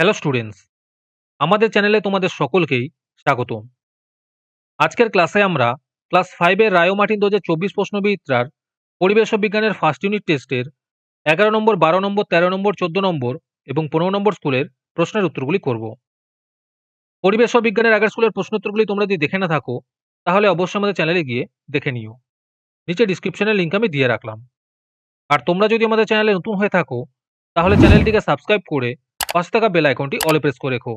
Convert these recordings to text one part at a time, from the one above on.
hello students আমাদের চ্যানেলে তোমাদের সকলকেই স্বাগত আজকের ক্লাসে আমরা ক্লাস ফাইভের দু হাজার চব্বিশ প্রশ্নবিদ্রার পরিবেশ বিজ্ঞানের ফার্স্ট ইউনিট টেস্টের এগারো নম্বর বারো নম্বর তেরো নম্বর চোদ্দ নম্বর এবং পনেরো নম্বর স্কুলের প্রশ্নের উত্তরগুলি করব পরিবেশ বিজ্ঞানের আগের স্কুলের প্রশ্ন উত্তরগুলি তোমরা যদি দেখে না থাকো তাহলে অবশ্যই আমাদের চ্যানেলে গিয়ে দেখে নিও নিচে ডিসক্রিপশনের লিঙ্ক আমি দিয়ে রাখলাম আর তোমরা যদি আমাদের চ্যানেলে নতুন হয়ে থাকো তাহলে চ্যানেলটিকে সাবস্ক্রাইব করে পাঁচ থাকা বেল আইকনটি অলে প্রেস করে রেখো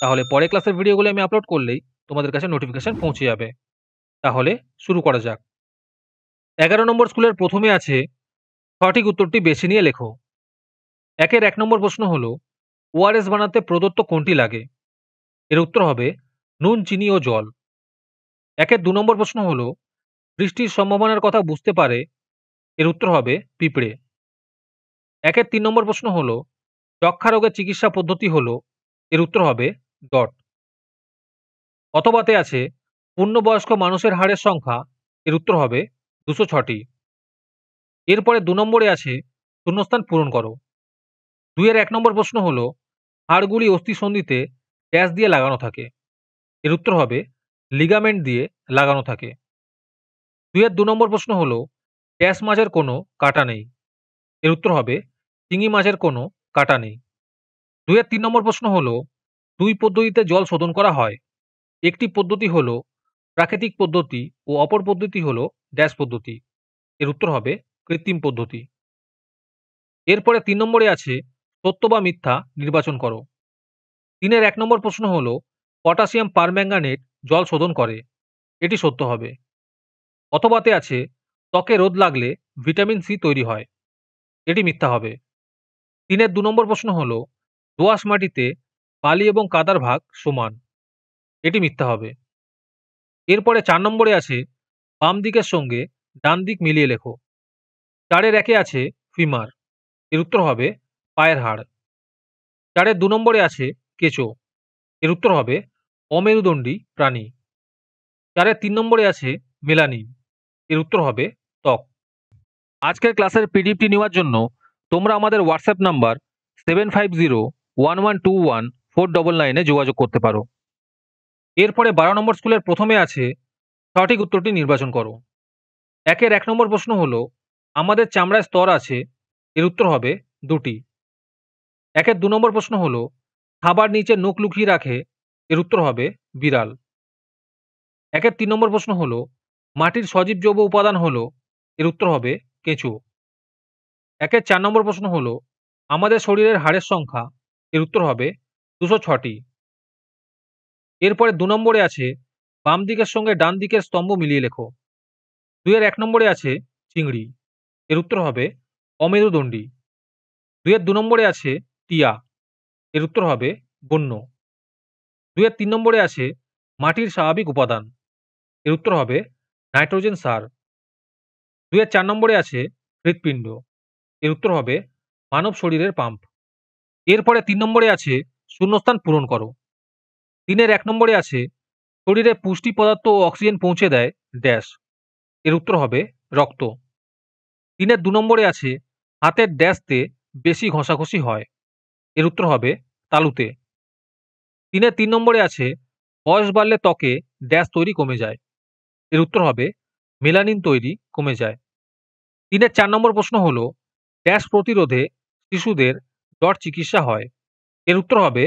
তাহলে পরে ক্লাসের ভিডিওগুলি আমি আপলোড করলেই তোমাদের কাছে নোটিফিকেশান পৌঁছে যাবে তাহলে শুরু করা যাক এগারো নম্বর স্কুলের প্রথমে আছে সঠিক উত্তরটি বেছে নিয়ে লেখো একের এক নম্বর প্রশ্ন হলো ওআরএস বানাতে প্রদত্ত কোনটি লাগে এর উত্তর হবে নুন চিনি ও জল একের দু নম্বর প্রশ্ন হল বৃষ্টির সম্ভাবনার কথা বুঝতে পারে এর উত্তর হবে পিঁপড়ে একের তিন নম্বর প্রশ্ন হলো রোগের চিকিৎসা পদ্ধতি হল এর উত্তর হবে ডট অথবাতে আছে পূর্ণবয়স্ক মানুষের হাড়ের সংখ্যা এর উত্তর হবে দুশো ছটি এরপরে দু নম্বরে আছে শূন্যস্থান পূরণ করো দুইয়ের এক নম্বর প্রশ্ন হল হাড়গুলি অস্থিসন্ধিতে ড্যাশ দিয়ে লাগানো থাকে এর উত্তর হবে লিগামেন্ট দিয়ে লাগানো থাকে দুইয়ের দু নম্বর প্রশ্ন হল ড্যাশ মাছের কোনো কাটা নেই এর উত্তর হবে চিংড়ি মাছের কোনো কাটা নেই দুইয়ের তিন নম্বর প্রশ্ন হল দুই পদ্ধতিতে জল শোধন করা হয় একটি পদ্ধতি হল প্রাকৃতিক পদ্ধতি ও অপর পদ্ধতি হল ড্যাশ পদ্ধতি এর উত্তর হবে কৃত্রিম পদ্ধতি এরপরে তিন নম্বরে আছে সত্য বা মিথ্যা নির্বাচন করো তিনের এক নম্বর প্রশ্ন হল পটাশিয়াম পারম্যাঙ্গানেট জল শোধন করে এটি সত্য হবে অথবাতে আছে ত্বকে রোদ লাগলে ভিটামিন সি তৈরি হয় এটি মিথ্যা হবে তিনের দু নম্বর প্রশ্ন হল দোয়াশ মাটিতে বালি এবং কাদার ভাগ সমান এটি মিথ্যা হবে এরপরে চার নম্বরে আছে বাম দিকের সঙ্গে ডান দিক মিলিয়ে লেখো চারের একে আছে ফিমার এর উত্তর হবে পায়ের হাড় চারের দু নম্বরে আছে কেঁচো এর উত্তর হবে অমেরুদণ্ডী প্রাণী চারের তিন নম্বরে আছে মেলানিন এর উত্তর হবে ত্বক আজকের ক্লাসের পিডিএফটি নেওয়ার জন্য তোমরা আমাদের WhatsApp number seven five zero one one two one four double নাইনে যোগাযোগ করতে পারো এরপরে বারো নম্বর স্কুলের প্রথমে আছে সঠিক উত্তরটি নির্বাচন করো একের এক নম্বর প্রশ্ন হলো আমাদের চামড়ায় স্তর আছে এর উত্তর হবে দুটি একের দু নম্বর প্রশ্ন হলো খাবার নিচে নখ লুকিয়ে রাখে এর উত্তর হবে বিড়াল একের তিন নম্বর প্রশ্ন হলো মাটির সজীব জৈব উপাদান হলো এর উত্তর হবে কেঁচো একের চার নম্বর প্রশ্ন হল আমাদের শরীরের হাড়ের সংখ্যা এর উত্তর হবে দুশো ছটি এরপরে দু নম্বরে আছে বাম দিকের সঙ্গে ডান দিকের স্তম্ভ মিলিয়ে লেখো দুইয়ের এক নম্বরে আছে চিংড়ি এর উত্তর হবে অমেরুদণ্ডী দুইয়ের দু নম্বরে আছে টিয়া এর উত্তর হবে বন্য দুইয়ের তিন নম্বরে আছে মাটির স্বাভাবিক উপাদান এর উত্তর হবে নাইট্রোজেন সার দুইয়ের চার নম্বরে আছে হৃৎপিণ্ড এর উত্তর হবে মানব শরীরের পাম্প এরপরে তিন নম্বরে আছে শূন্যস্থান পূরণ করো তিনের এক নম্বরে আছে শরীরে পুষ্টি পদার্থ ও অক্সিজেন পৌঁছে দেয় ড্যাশ এর উত্তর হবে রক্ত তিনের দু নম্বরে আছে হাতের ড্যাশতে বেশি ঘষাঘষি হয় এর উত্তর হবে তালুতে তিনের তিন নম্বরে আছে বয়স বাড়লে ত্বকে ড্যাশ তৈরি কমে যায় এর উত্তর হবে মেলানিন তৈরি কমে যায় তিনের চার নম্বর প্রশ্ন হলো ড্যাশ প্রতিরোধে শিশুদের ডট চিকিৎসা হয় এর উত্তর হবে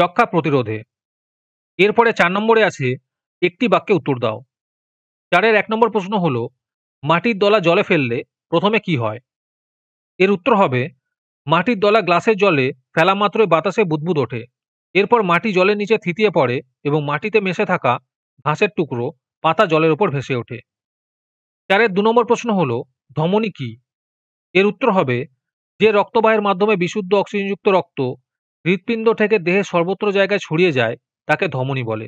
যক্ষা প্রতিরোধে এরপরে চার নম্বরে আছে একটি বাক্যে উত্তর দাও চারের এক নম্বর প্রশ্ন হলো মাটির দলা জলে ফেললে প্রথমে কি হয় এর উত্তর হবে মাটির দলা গ্লাসের জলে ফেলা মাত্রই বাতাসে বুদবুদ ওঠে এরপর মাটি জলের নিচে থিতিয়ে পড়ে এবং মাটিতে মেশে থাকা ঘাসের টুকরো পাতা জলের উপর ভেসে ওঠে চারের দু নম্বর প্রশ্ন হলো ধমনী কী এর উত্তর হবে যে রক্তবাহের মাধ্যমে বিশুদ্ধ অক্সিজেনযুক্ত রক্ত হৃৎপিণ্ড থেকে দেহের সর্বত্র জায়গায় ছড়িয়ে যায় তাকে ধমনী বলে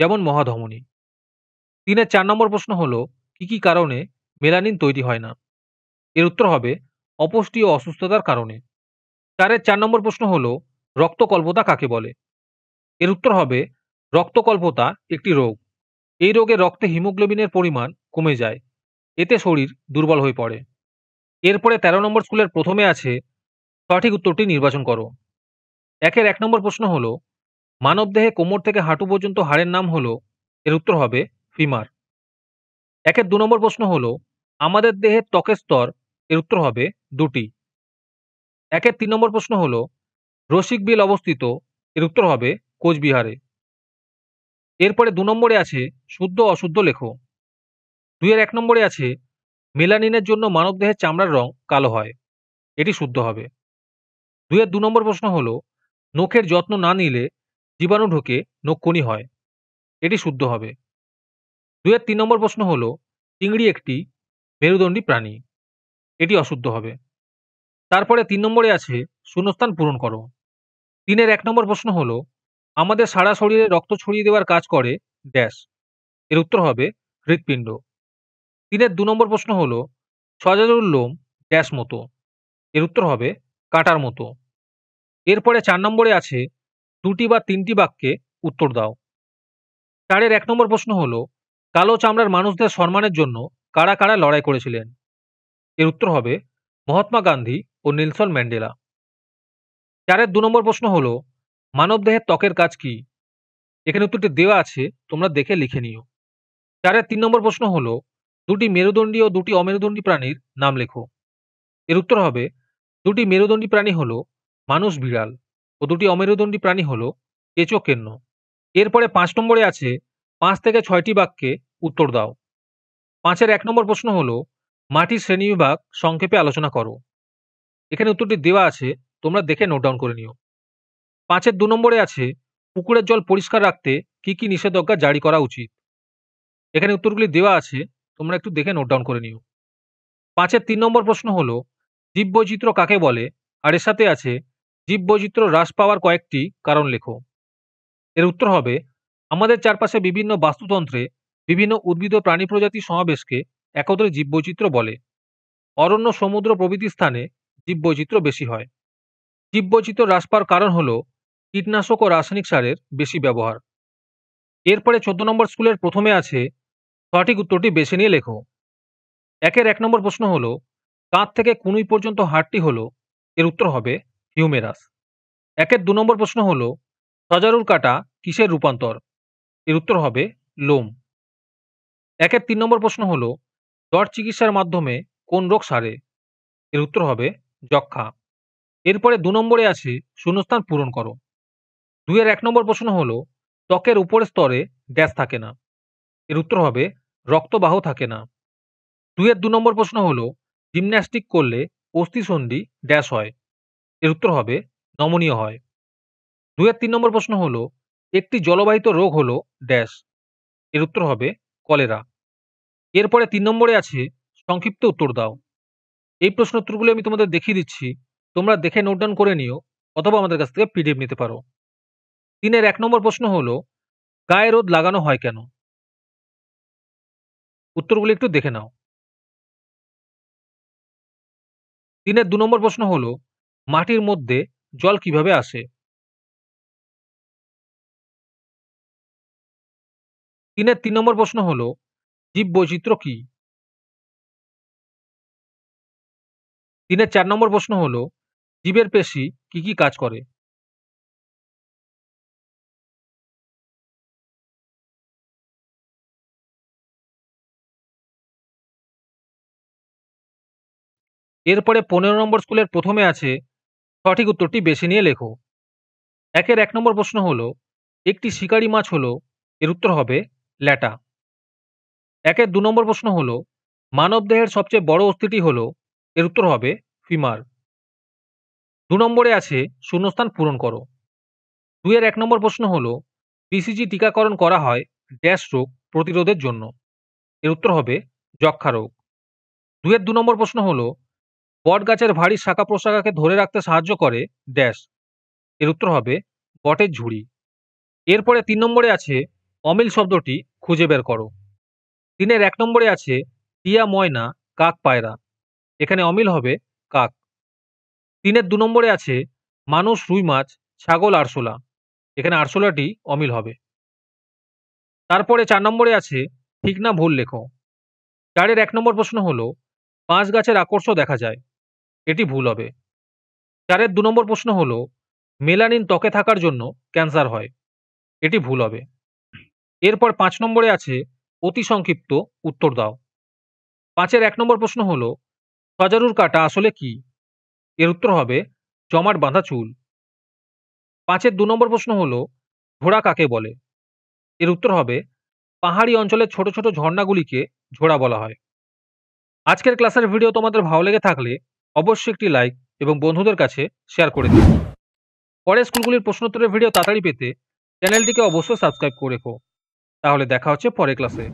যেমন মহাধমনী তিনের চার নম্বর প্রশ্ন হলো কি কি কারণে মেলানিন তৈরি হয় না এর উত্তর হবে অপুষ্টি ও অসুস্থতার কারণে চারের চার নম্বর প্রশ্ন হলো রক্তকল্পতা কাকে বলে এর উত্তর হবে রক্তকল্পতা একটি রোগ এই রোগে রক্তে হিমোগ্লোবিনের পরিমাণ কমে যায় এতে শরীর দুর্বল হয়ে পড়ে এরপরে তেরো নম্বর স্কুলের প্রথমে আছে সঠিক উত্তরটি নির্বাচন করো একের এক নম্বর প্রশ্ন হল মানবদেহে কোমর থেকে হাঁটু পর্যন্ত হাড়ের নাম হল এর উত্তর হবে ফিমার একের দু নম্বর প্রশ্ন হল আমাদের দেহে ত্বকের স্তর এর উত্তর হবে দুটি একের তিন নম্বর প্রশ্ন হল রসিক বিল অবস্থিত এর উত্তর হবে কোচবিহারে এরপরে দু নম্বরে আছে শুদ্ধ অশুদ্ধ লেখো দুইয়ের এক নম্বরে আছে মেলানিনের জন্য মানবদেহের চামড়ার রং কালো হয় এটি শুদ্ধ হবে দুয়ের দু নম্বর প্রশ্ন হল নখের যত্ন না নিলে জীবাণু ঢোকে নক্ষণি হয় এটি শুদ্ধ হবে দুয়ের তিন নম্বর প্রশ্ন হল চিংড়ি একটি মেরুদণ্ডী প্রাণী এটি অশুদ্ধ হবে তারপরে তিন নম্বরে আছে শূন্যস্থান পূরণ করো তিনের এক নম্বর প্রশ্ন হল আমাদের সারা শরীরে রক্ত ছড়িয়ে দেওয়ার কাজ করে ড্যাশ এর উত্তর হবে হৃৎপিণ্ড তিনের দু নম্বর প্রশ্ন হলো সজাজুর লোম ড্যাশ মতো এর উত্তর হবে কাটার মতো এরপরে চার নম্বরে আছে দুটি বা তিনটি বাক্যে উত্তর দাও চারের এক নম্বর প্রশ্ন হলো কালো চামড়ার মানুষদের সম্মানের জন্য কারা কারা লড়াই করেছিলেন এর উত্তর হবে মহাত্মা গান্ধী ও নিলসন ম্যান্ডেলা চারের দু নম্বর প্রশ্ন হলো মানবদেহের ত্বকের কাজ কি এখানে উত্তরটি দেওয়া আছে তোমরা দেখে লিখে নিও চারের তিন নম্বর প্রশ্ন হলো দুটি মেরুদণ্ডী ও দুটি অমেরুদণ্ডী প্রাণীর নাম লেখো এর উত্তর হবে দুটি মেরুদণ্ডী প্রাণী হলো মানুষ বিড়াল ও দুটি অমেরুদণ্ডী প্রাণী হলো কেঁচো কেন্ন এরপরে পাঁচ নম্বরে আছে পাঁচ থেকে ছয়টি বাক্যে উত্তর দাও পাঁচের এক নম্বর প্রশ্ন হলো মাটির শ্রেণীবিভাগ সংক্ষেপে আলোচনা করো এখানে উত্তরটি দেওয়া আছে তোমরা দেখে নোট ডাউন করে নিও পাঁচের দু নম্বরে আছে পুকুরের জল পরিষ্কার রাখতে কি কি নিষেধাজ্ঞা জারি করা উচিত এখানে উত্তরগুলি দেওয়া আছে তোমরা একটু দেখে নোট ডাউন করে নিও পাঁচের তিন নম্বর প্রশ্ন হলো জীববৈচিত্র্য কাকে বলে আর এর সাথে আছে জীববৈচিত্র্য হ্রাস পাওয়ার কয়েকটি কারণ লেখো এর উত্তর হবে আমাদের চারপাশে বিভিন্ন বাস্তুতন্ত্রে বিভিন্ন উদ্ভিদ ও প্রাণী প্রজাতির সমাবেশকে একত্রে জীববৈচিত্র্য বলে অরণ্য সমুদ্র প্রভৃতি স্থানে জীববৈচিত্র্য বেশি হয় জীববৈচিত্র্য হ্রাস পাওয়ার কারণ হল কীটনাশক ও রাসায়নিক সারের বেশি ব্যবহার এরপরে চোদ্দ নম্বর স্কুলের প্রথমে আছে সঠিক উত্তরটি বেছে নিয়ে লেখো একের এক নম্বর প্রশ্ন হলো কাঁত থেকে কুনুই পর্যন্ত হাড়টি হলো এর উত্তর হবে হিউমেরাস একের দু নম্বর প্রশ্ন হলো সজারুর কাটা কিসের রূপান্তর এর উত্তর হবে লোম একের তিন নম্বর প্রশ্ন হলো জ্বর চিকিৎসার মাধ্যমে কোন রোগ সারে এর উত্তর হবে যক্ষা এরপরে দু নম্বরে আছে শূন্যস্থান পূরণ করো দুইয়ের এক নম্বর প্রশ্ন হলো ত্বকের উপরের স্তরে গ্যাস থাকে না এর উত্তর হবে রক্তবাহ থাকে না দুয়ের দু নম্বর প্রশ্ন হল জিমন্যাস্টিক করলে অস্থিসন্ধি ড্যাশ হয় এর উত্তর হবে নমনীয় হয় দুয়ের তিন নম্বর প্রশ্ন হল একটি জলবাহিত রোগ হল ড্যাশ এর উত্তর হবে কলেরা এরপরে তিন নম্বরে আছে সংক্ষিপ্ত উত্তর দাও এই প্রশ্ন উত্তরগুলি আমি তোমাদের দেখিয়ে দিচ্ছি তোমরা দেখে নোট ডাউন করে নিও অথবা আমাদের কাছ থেকে পিডিএফ নিতে পারো তিনের এক নম্বর প্রশ্ন হলো গায়ে রোদ লাগানো হয় কেন উত্তরগুলি একটু দেখে নাও দিনের দু নম্বর প্রশ্ন হলো মাটির মধ্যে জল কিভাবে আসে দিনের তিন নম্বর প্রশ্ন হল জীব বৈচিত্র্য কি দিনের চার নম্বর প্রশ্ন হল জীবের পেশি কি কি কাজ করে এরপরে পনেরো নম্বর স্কুলের প্রথমে আছে সঠিক উত্তরটি বেছে নিয়ে লেখো একের এক নম্বর প্রশ্ন হল একটি শিকারি মাছ হল এর উত্তর হবে ল্যাটা একের দু নম্বর প্রশ্ন হল মানবদেহের সবচেয়ে বড় অস্থিটি হল এর উত্তর হবে ফিমার দু নম্বরে আছে শূন্যস্থান পূরণ করো দুইয়ের এক নম্বর প্রশ্ন হল বিসিজি টিকাকরণ করা হয় ড্যাশ রোগ প্রতিরোধের জন্য এর উত্তর হবে যক্ষা রোগ দুয়ের দু নম্বর প্রশ্ন হলো বট গাছের ভারী শাখা প্রশাখাকে ধরে রাখতে সাহায্য করে ড্যাশ এর উত্তর হবে বটের ঝুড়ি এরপরে তিন নম্বরে আছে অমিল শব্দটি খুঁজে বের করো তিনের এক নম্বরে আছে টিয়া ময়না কাক পায়রা এখানে অমিল হবে কাক তিনের দু নম্বরে আছে মানুষ রুই মাছ ছাগল আরশোলা এখানে আরশোলাটি অমিল হবে তারপরে চার নম্বরে আছে ঠিক না ভুল লেখো চারের এক নম্বর প্রশ্ন হলো পাঁচ গাছের আকর্ষ দেখা যায় এটি ভুল হবে চারের দু নম্বর প্রশ্ন হল মেলানিন ত্বকে থাকার জন্য ক্যান্সার হয় এটি ভুল হবে এরপর পাঁচ নম্বরে আছে অতি সংক্ষিপ্ত উত্তর দাও পাঁচের এক নম্বর প্রশ্ন হল সজারুর কাটা আসলে কি এর উত্তর হবে জমাট বাঁধা চুল পাঁচের দু নম্বর প্রশ্ন হল ঘোড়া কাকে বলে এর উত্তর হবে পাহাড়ি অঞ্চলের ছোট ছোট ঝর্ণাগুলিকে ঝোড়া বলা হয় আজকের ক্লাসের ভিডিও তোমাদের ভালো লেগে থাকলে অবশ্যই একটি লাইক এবং বন্ধুদের কাছে শেয়ার করে দিন পরের স্কুলগুলির প্রশ্নোত্তরের ভিডিও তাড়াতাড়ি পেতে চ্যানেলটিকে অবশ্যই সাবস্ক্রাইব করে রেখো তাহলে দেখা হচ্ছে পরের ক্লাসে